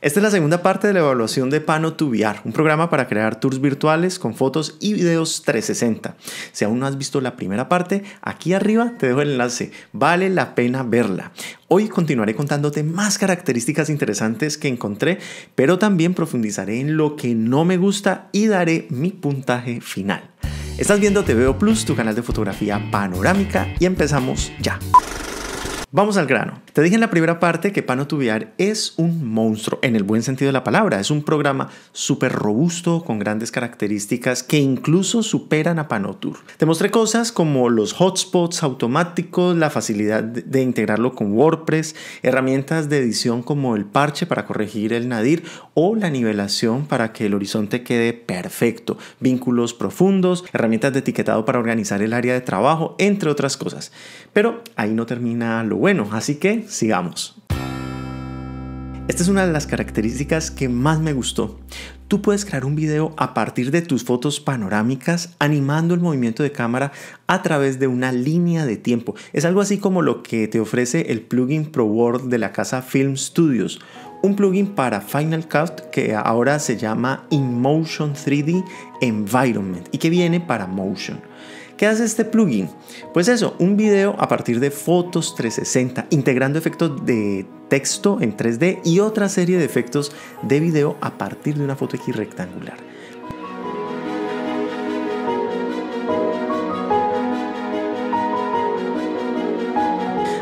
Esta es la segunda parte de la evaluación de Pano un programa para crear tours virtuales con fotos y videos 360. Si aún no has visto la primera parte, aquí arriba te dejo el enlace. Vale la pena verla. Hoy continuaré contándote más características interesantes que encontré, pero también profundizaré en lo que no me gusta y daré mi puntaje final. Estás viendo TVO Plus, tu canal de fotografía panorámica, y empezamos ya. Vamos al grano. Te dije en la primera parte que Panotubiar es un monstruo, en el buen sentido de la palabra. Es un programa súper robusto, con grandes características que incluso superan a Panotour. Te mostré cosas como los hotspots automáticos, la facilidad de integrarlo con WordPress, herramientas de edición como el parche para corregir el nadir o la nivelación para que el horizonte quede perfecto, vínculos profundos, herramientas de etiquetado para organizar el área de trabajo, entre otras cosas. Pero ahí no termina lo bueno, así que sigamos. Esta es una de las características que más me gustó. Tú puedes crear un video a partir de tus fotos panorámicas animando el movimiento de cámara a través de una línea de tiempo. Es algo así como lo que te ofrece el plugin Pro ProWord de la casa Film Studios, un plugin para Final Cut que ahora se llama InMotion 3D Environment y que viene para Motion. ¿Qué hace este plugin? Pues eso, un video a partir de fotos 360, integrando efectos de texto en 3D y otra serie de efectos de video a partir de una foto X rectangular.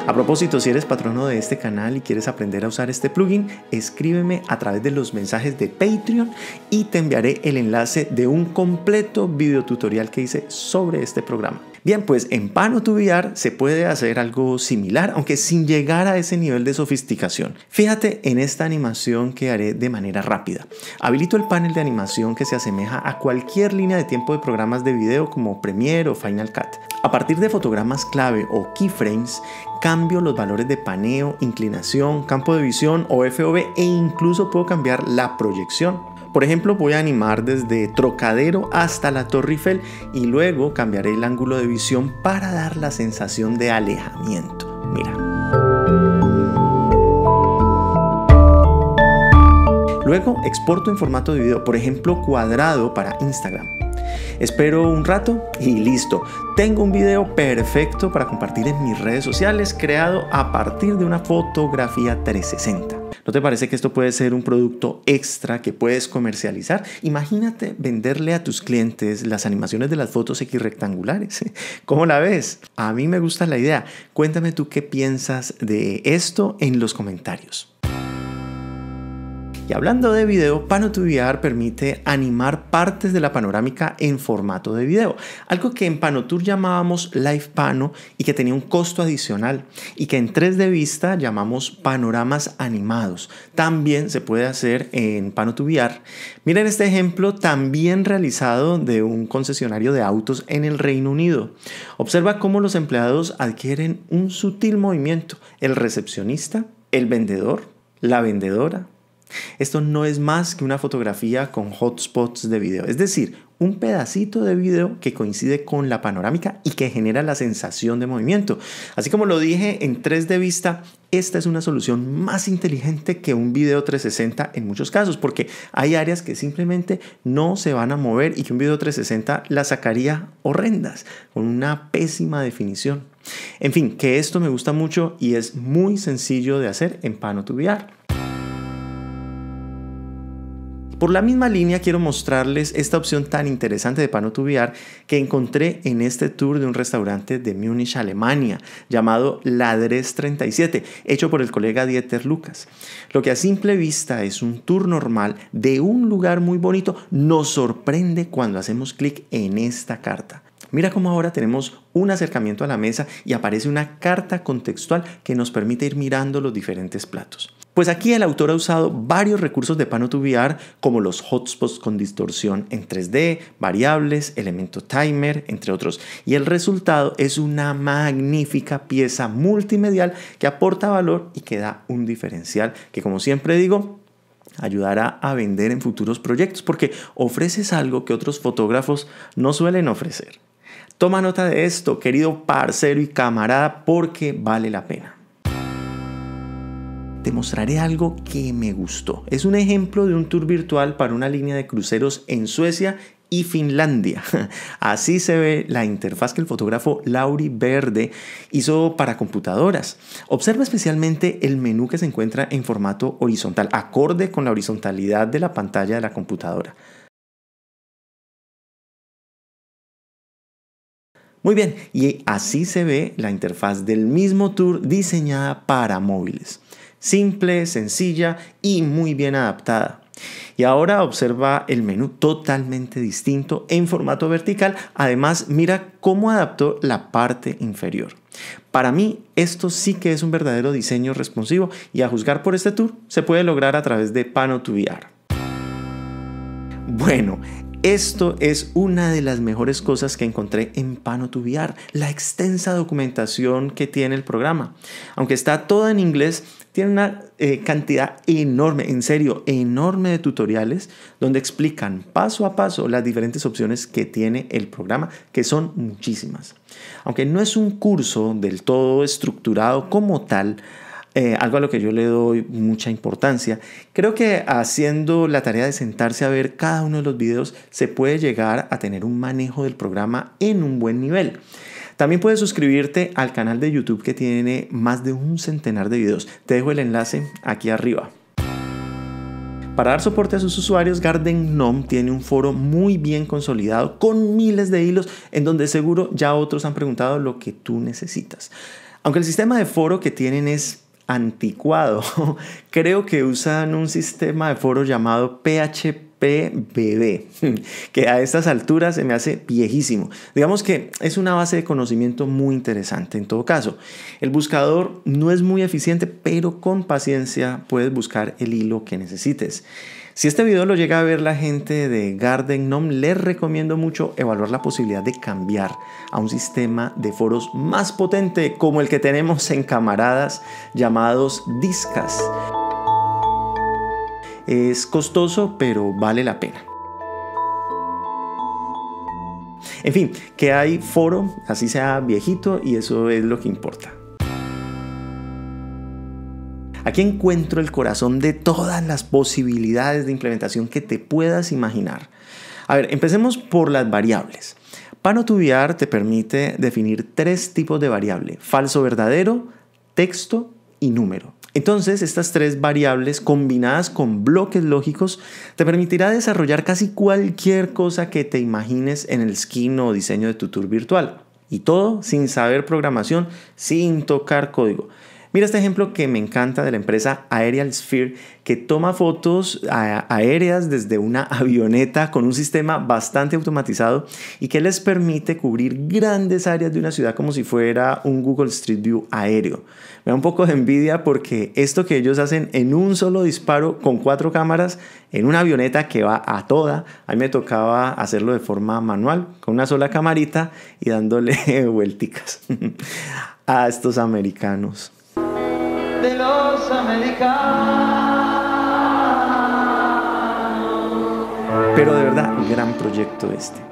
A propósito, si eres patrono de este canal y quieres aprender a usar este plugin, escríbeme a través de los mensajes de Patreon y te enviaré el enlace de un completo tutorial que hice sobre este programa. Bien, pues en Pano 2 se puede hacer algo similar, aunque sin llegar a ese nivel de sofisticación. Fíjate en esta animación que haré de manera rápida. Habilito el panel de animación que se asemeja a cualquier línea de tiempo de programas de video como Premiere o Final Cut. A partir de fotogramas clave o keyframes, cambio los valores de paneo, inclinación, campo de visión o FOV e incluso puedo cambiar la proyección. Por ejemplo, voy a animar desde Trocadero hasta la Torre Eiffel y luego cambiaré el ángulo de visión para dar la sensación de alejamiento. Mira. Luego exporto en formato de video, por ejemplo cuadrado para Instagram. Espero un rato y listo. Tengo un video perfecto para compartir en mis redes sociales creado a partir de una fotografía 360. ¿No te parece que esto puede ser un producto extra que puedes comercializar? Imagínate venderle a tus clientes las animaciones de las fotos X rectangulares. ¿Cómo la ves? A mí me gusta la idea. Cuéntame tú qué piensas de esto en los comentarios. Y hablando de video, Pano2VR permite animar partes de la panorámica en formato de video, algo que en Panotour llamábamos Live Pano y que tenía un costo adicional y que en 3D Vista llamamos panoramas animados. También se puede hacer en Pano2VR. Miren este ejemplo también realizado de un concesionario de autos en el Reino Unido. Observa cómo los empleados adquieren un sutil movimiento, el recepcionista, el vendedor, la vendedora, esto no es más que una fotografía con hotspots de video, es decir, un pedacito de video que coincide con la panorámica y que genera la sensación de movimiento. Así como lo dije en 3 d vista, esta es una solución más inteligente que un video 360 en muchos casos, porque hay áreas que simplemente no se van a mover y que un video 360 las sacaría horrendas, con una pésima definición. En fin, que esto me gusta mucho y es muy sencillo de hacer en Pano por la misma línea quiero mostrarles esta opción tan interesante de pano tubiar que encontré en este tour de un restaurante de Múnich, Alemania, llamado Ladres 37, hecho por el colega Dieter Lucas. Lo que a simple vista es un tour normal de un lugar muy bonito, nos sorprende cuando hacemos clic en esta carta. Mira cómo ahora tenemos un acercamiento a la mesa y aparece una carta contextual que nos permite ir mirando los diferentes platos. Pues aquí el autor ha usado varios recursos de Panotubiar, como los hotspots con distorsión en 3D, variables, elemento timer, entre otros. Y el resultado es una magnífica pieza multimedial que aporta valor y que da un diferencial que, como siempre digo, ayudará a vender en futuros proyectos porque ofreces algo que otros fotógrafos no suelen ofrecer. Toma nota de esto, querido parcero y camarada, porque vale la pena te mostraré algo que me gustó. Es un ejemplo de un tour virtual para una línea de cruceros en Suecia y Finlandia. Así se ve la interfaz que el fotógrafo Lauri Verde hizo para computadoras. Observa especialmente el menú que se encuentra en formato horizontal, acorde con la horizontalidad de la pantalla de la computadora. Muy bien, y así se ve la interfaz del mismo tour diseñada para móviles simple, sencilla y muy bien adaptada. Y ahora observa el menú totalmente distinto en formato vertical. Además, mira cómo adaptó la parte inferior. Para mí, esto sí que es un verdadero diseño responsivo y a juzgar por este tour, se puede lograr a través de Pano Bueno, esto es una de las mejores cosas que encontré en Pano la extensa documentación que tiene el programa. Aunque está toda en inglés, tiene una eh, cantidad enorme, en serio, enorme de tutoriales donde explican paso a paso las diferentes opciones que tiene el programa, que son muchísimas. Aunque no es un curso del todo estructurado como tal, eh, algo a lo que yo le doy mucha importancia. Creo que haciendo la tarea de sentarse a ver cada uno de los videos se puede llegar a tener un manejo del programa en un buen nivel. También puedes suscribirte al canal de YouTube que tiene más de un centenar de videos. Te dejo el enlace aquí arriba. Para dar soporte a sus usuarios, Garden Gnome tiene un foro muy bien consolidado con miles de hilos en donde seguro ya otros han preguntado lo que tú necesitas. Aunque el sistema de foro que tienen es anticuado, creo que usan un sistema de foro llamado PHP PBB, que a estas alturas se me hace viejísimo. Digamos que es una base de conocimiento muy interesante en todo caso. El buscador no es muy eficiente, pero con paciencia puedes buscar el hilo que necesites. Si este video lo llega a ver la gente de Garden Gnome, les recomiendo mucho evaluar la posibilidad de cambiar a un sistema de foros más potente como el que tenemos en camaradas llamados Discas. Es costoso, pero vale la pena. En fin, que hay foro, así sea viejito, y eso es lo que importa. Aquí encuentro el corazón de todas las posibilidades de implementación que te puedas imaginar. A ver, empecemos por las variables. Panotubiar te permite definir tres tipos de variable, falso verdadero, texto y número. Entonces, estas tres variables combinadas con bloques lógicos te permitirá desarrollar casi cualquier cosa que te imagines en el skin o diseño de tu tour virtual. Y todo sin saber programación, sin tocar código. Mira este ejemplo que me encanta de la empresa Aerial Sphere que toma fotos aéreas desde una avioneta con un sistema bastante automatizado y que les permite cubrir grandes áreas de una ciudad como si fuera un Google Street View aéreo. Me da un poco de envidia porque esto que ellos hacen en un solo disparo con cuatro cámaras en una avioneta que va a toda, a mí me tocaba hacerlo de forma manual con una sola camarita y dándole vuelticas a estos americanos los americanos. Pero de verdad, un gran proyecto este.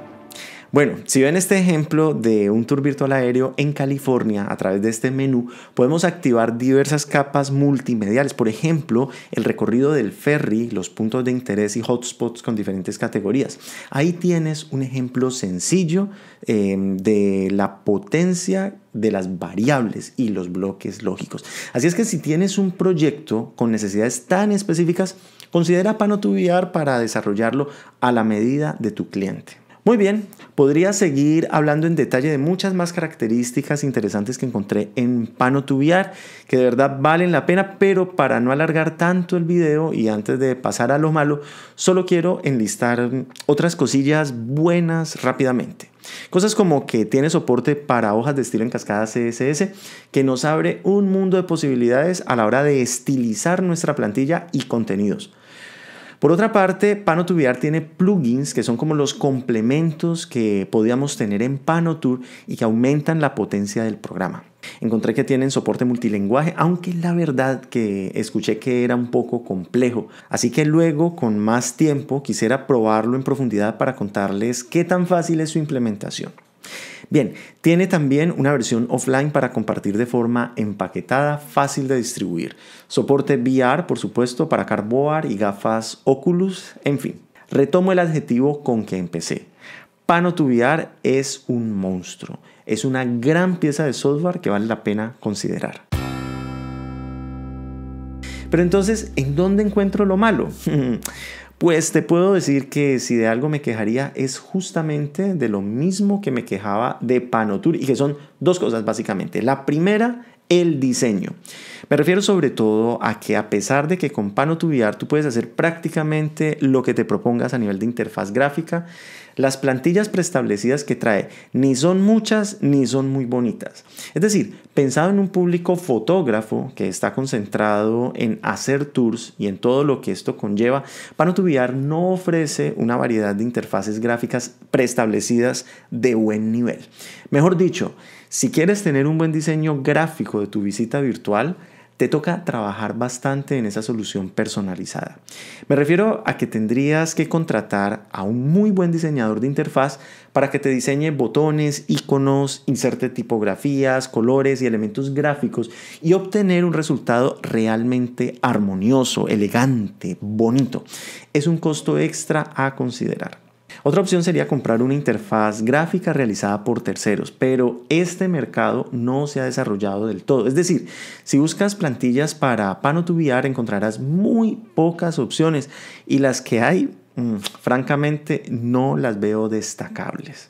Bueno, si ven este ejemplo de un tour virtual aéreo en California, a través de este menú podemos activar diversas capas multimediales, por ejemplo, el recorrido del ferry, los puntos de interés y hotspots con diferentes categorías. Ahí tienes un ejemplo sencillo em, de la potencia de las variables y los bloques lógicos. Así es que si tienes un proyecto con necesidades tan específicas, considera Panotubiar para desarrollarlo a la medida de tu cliente. Muy bien, Podría seguir hablando en detalle de muchas más características interesantes que encontré en Panotubiar, que de verdad valen la pena, pero para no alargar tanto el video y antes de pasar a lo malo, solo quiero enlistar otras cosillas buenas rápidamente. Cosas como que tiene soporte para hojas de estilo en cascada CSS, que nos abre un mundo de posibilidades a la hora de estilizar nuestra plantilla y contenidos. Por otra parte, PanoTubear tiene plugins que son como los complementos que podíamos tener en PanoTour y que aumentan la potencia del programa. Encontré que tienen soporte multilinguaje, aunque la verdad que escuché que era un poco complejo. Así que luego, con más tiempo, quisiera probarlo en profundidad para contarles qué tan fácil es su implementación. Bien, tiene también una versión offline para compartir de forma empaquetada, fácil de distribuir. Soporte VR, por supuesto, para Carboard y gafas Oculus, en fin. Retomo el adjetivo con que empecé. Pano VR es un monstruo. Es una gran pieza de software que vale la pena considerar. Pero entonces, ¿en dónde encuentro lo malo? Pues te puedo decir que si de algo me quejaría es justamente de lo mismo que me quejaba de Panotur y que son dos cosas básicamente. La primera el diseño. Me refiero sobre todo a que a pesar de que con Panotur tú puedes hacer prácticamente lo que te propongas a nivel de interfaz gráfica, las plantillas preestablecidas que trae ni son muchas ni son muy bonitas. Es decir, pensado en un público fotógrafo que está concentrado en hacer tours y en todo lo que esto conlleva, Panotubiar no ofrece una variedad de interfaces gráficas preestablecidas de buen nivel. Mejor dicho, si quieres tener un buen diseño gráfico de tu visita virtual, te toca trabajar bastante en esa solución personalizada. Me refiero a que tendrías que contratar a un muy buen diseñador de interfaz para que te diseñe botones, iconos, inserte tipografías, colores y elementos gráficos y obtener un resultado realmente armonioso, elegante, bonito. Es un costo extra a considerar. Otra opción sería comprar una interfaz gráfica realizada por terceros, pero este mercado no se ha desarrollado del todo. Es decir, si buscas plantillas para Pano encontrarás muy pocas opciones y las que hay, mm, francamente, no las veo destacables.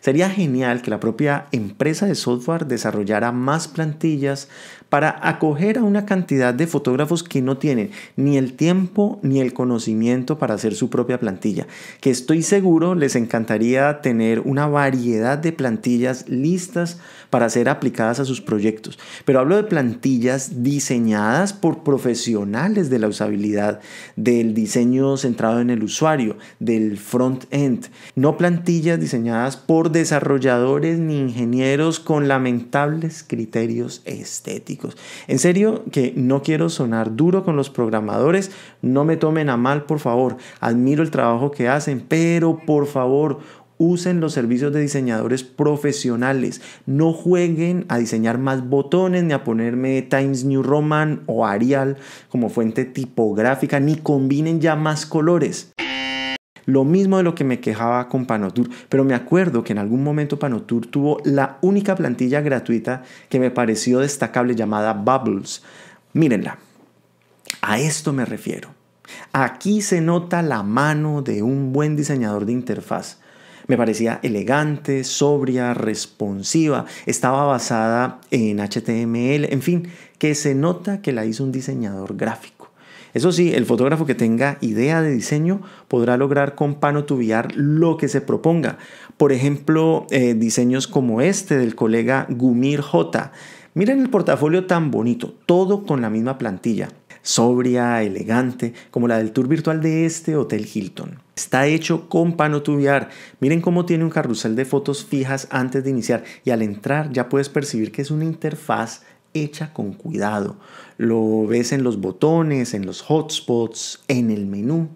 Sería genial que la propia empresa de software desarrollara más plantillas para acoger a una cantidad de fotógrafos que no tienen ni el tiempo ni el conocimiento para hacer su propia plantilla, que estoy seguro les encantaría tener una variedad de plantillas listas para ser aplicadas a sus proyectos. Pero hablo de plantillas diseñadas por profesionales de la usabilidad, del diseño centrado en el usuario, del front-end, no plantillas diseñadas por desarrolladores ni ingenieros con lamentables criterios estéticos. En serio que no quiero sonar duro con los programadores, no me tomen a mal, por favor. Admiro el trabajo que hacen, pero por favor, Usen los servicios de diseñadores profesionales. No jueguen a diseñar más botones, ni a ponerme Times New Roman o Arial como fuente tipográfica, ni combinen ya más colores. Lo mismo de lo que me quejaba con Panotur, pero me acuerdo que en algún momento Panotur tuvo la única plantilla gratuita que me pareció destacable llamada Bubbles. Mírenla. A esto me refiero. Aquí se nota la mano de un buen diseñador de interfaz. Me parecía elegante, sobria, responsiva, estaba basada en HTML, en fin, que se nota que la hizo un diseñador gráfico. Eso sí, el fotógrafo que tenga idea de diseño podrá lograr con pano tubiar lo que se proponga. Por ejemplo, eh, diseños como este del colega Gumir J. Miren el portafolio tan bonito, todo con la misma plantilla, sobria, elegante, como la del tour virtual de este Hotel Hilton. Está hecho con pano tubiar. Miren cómo tiene un carrusel de fotos fijas antes de iniciar y al entrar ya puedes percibir que es una interfaz hecha con cuidado. Lo ves en los botones, en los hotspots, en el menú.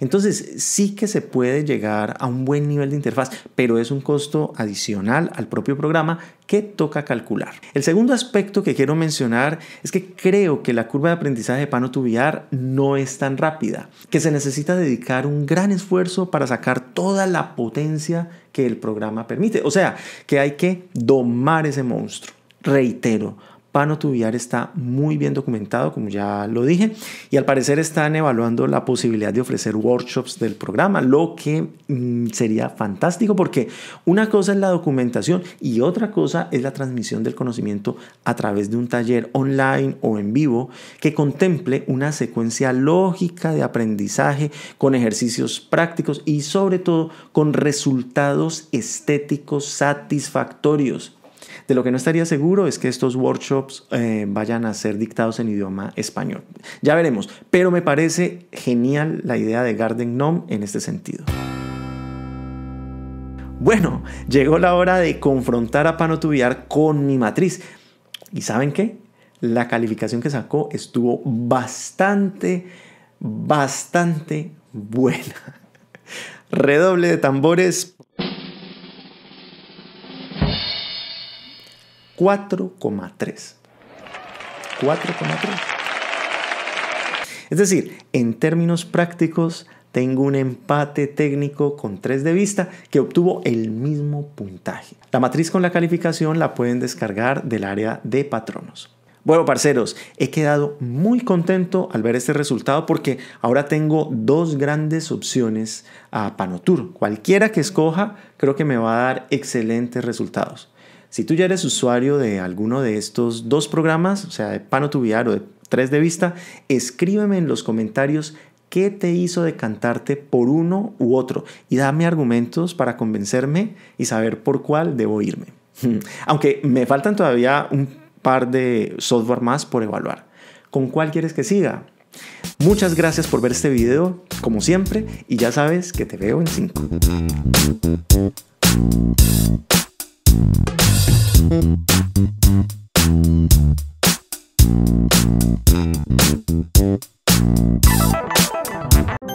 Entonces sí que se puede llegar a un buen nivel de interfaz, pero es un costo adicional al propio programa que toca calcular. El segundo aspecto que quiero mencionar es que creo que la curva de aprendizaje de Panotubear no es tan rápida, que se necesita dedicar un gran esfuerzo para sacar toda la potencia que el programa permite. O sea, que hay que domar ese monstruo. Reitero, pano está muy bien documentado, como ya lo dije, y al parecer están evaluando la posibilidad de ofrecer workshops del programa, lo que mm, sería fantástico porque una cosa es la documentación y otra cosa es la transmisión del conocimiento a través de un taller online o en vivo que contemple una secuencia lógica de aprendizaje con ejercicios prácticos y sobre todo con resultados estéticos satisfactorios. De lo que no estaría seguro es que estos workshops eh, vayan a ser dictados en idioma español. Ya veremos, pero me parece genial la idea de Garden Gnome en este sentido. Bueno, llegó la hora de confrontar a Panotubiar con mi matriz. ¿Y saben qué? La calificación que sacó estuvo bastante, bastante buena. Redoble de tambores 4,3. 4,3. Es decir, en términos prácticos, tengo un empate técnico con 3 de vista que obtuvo el mismo puntaje. La matriz con la calificación la pueden descargar del área de patronos. Bueno, parceros, he quedado muy contento al ver este resultado porque ahora tengo dos grandes opciones a Panotur. Cualquiera que escoja, creo que me va a dar excelentes resultados. Si tú ya eres usuario de alguno de estos dos programas, o sea, de Pano o de 3 de Vista, escríbeme en los comentarios qué te hizo decantarte por uno u otro y dame argumentos para convencerme y saber por cuál debo irme. Aunque me faltan todavía un par de software más por evaluar. ¿Con cuál quieres que siga? Muchas gracias por ver este video, como siempre, y ya sabes que te veo en 5. Thank you.